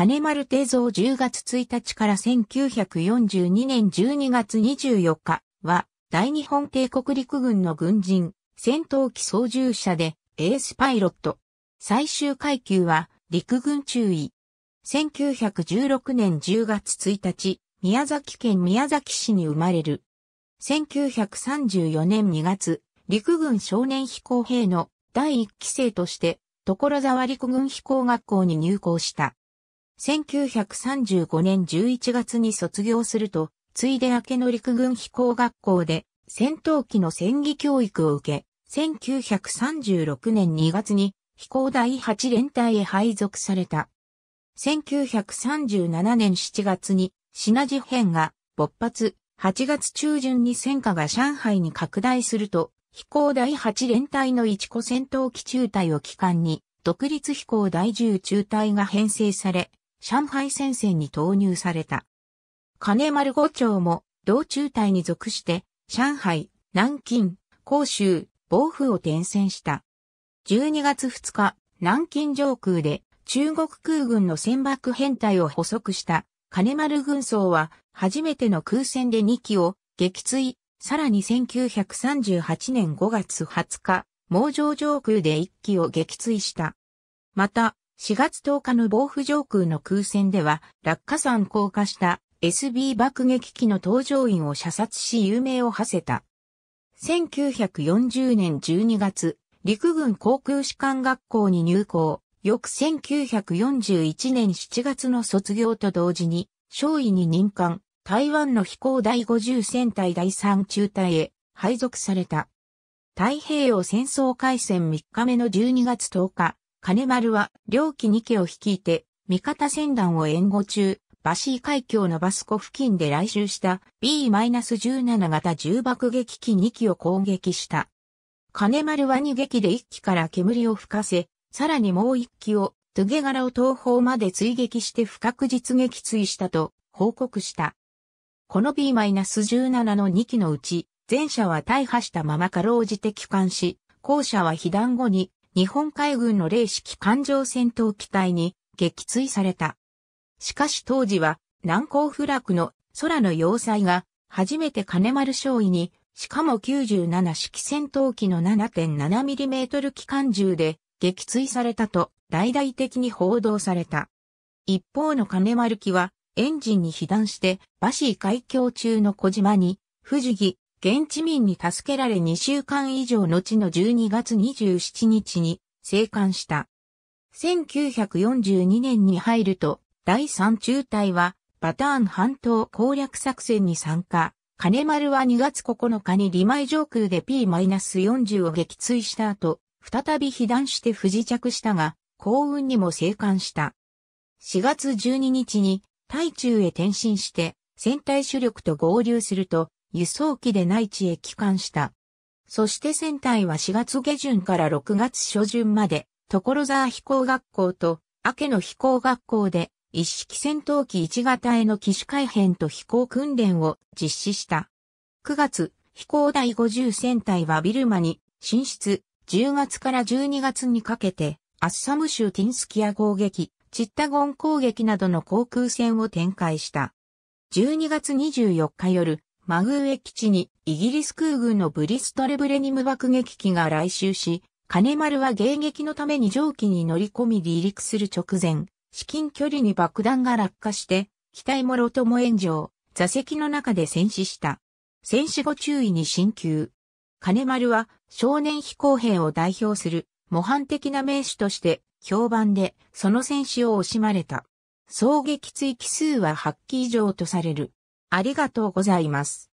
金丸定蔵10月1日から1942年12月24日は、大日本帝国陸軍の軍人、戦闘機操縦者で、エースパイロット。最終階級は、陸軍中尉。1916年10月1日、宮崎県宮崎市に生まれる。1934年2月、陸軍少年飛行兵の第1期生として、所沢陸軍飛行学校に入校した。1935年11月に卒業すると、ついで明けの陸軍飛行学校で戦闘機の戦技教育を受け、1936年2月に飛行第8連隊へ配属された。1937年7月に品事変が勃発、8月中旬に戦火が上海に拡大すると、飛行第8連隊の一個戦闘機中隊を機関に、独立飛行第10中隊が編成され、上海戦線に投入された。金丸五町も同中隊に属して上海、南京、広州、暴風を転戦した。12月2日、南京上空で中国空軍の船舶編隊を捕捉した金丸軍曹は初めての空戦で2機を撃墜、さらに1938年5月20日、毛城上空で1機を撃墜した。また、4月10日の防府上空の空戦では、落下山降下した SB 爆撃機の搭乗員を射殺し有名を馳せた。1940年12月、陸軍航空士官学校に入校、翌1941年7月の卒業と同時に、少尉に任官、台湾の飛行第50戦隊第3中隊へ配属された。太平洋戦争開戦3日目の12月10日、金丸は、両機2機を率いて、味方船団を援護中、バシー海峡のバスコ付近で来襲した B-17 型重爆撃機2機を攻撃した。金丸は2撃で1機から煙を吹かせ、さらにもう1機を、トゥゲ柄を東方まで追撃して不確実撃墜したと報告した。この B-17 の2機のうち、前者は大破したままかろうじて帰還し、後者は被弾後に日本海軍の零式艦上戦闘機体に撃墜された。しかし当時は南高不落の空の要塞が初めて金丸少尉にしかも97式戦闘機の 7.7mm 機関銃で撃墜されたと大々的に報道された。一方の金丸機はエンジンに被弾して、バシー海峡中の小島に、富士木、現地民に助けられ2週間以上後の12月27日に生還した。1942年に入ると、第3中隊は、バターン半島攻略作戦に参加。金丸は2月9日にリマイ上空で P-40 を撃墜した後、再び被弾して不時着したが、幸運にも生還した。4月12日に、台中へ転身して、戦隊主力と合流すると、輸送機で内地へ帰還した。そして船体は4月下旬から6月初旬まで、所沢飛行学校と、明野飛行学校で、一式戦闘機1型への機種改変と飛行訓練を実施した。9月、飛行第50戦隊はビルマに進出、10月から12月にかけて、アッサム州ティンスキア攻撃、チッタゴン攻撃などの航空戦を展開した。12月24日夜、マグウェ基地にイギリス空軍のブリストレブレニム爆撃機が来襲し、金丸は迎撃のために蒸気に乗り込み離陸する直前、至近距離に爆弾が落下して、機体もろとも炎上、座席の中で戦死した。戦死後注意に進級。金丸は少年飛行兵を代表する模範的な名手として評判でその戦死を惜しまれた。総撃追記数は8機以上とされる。ありがとうございます。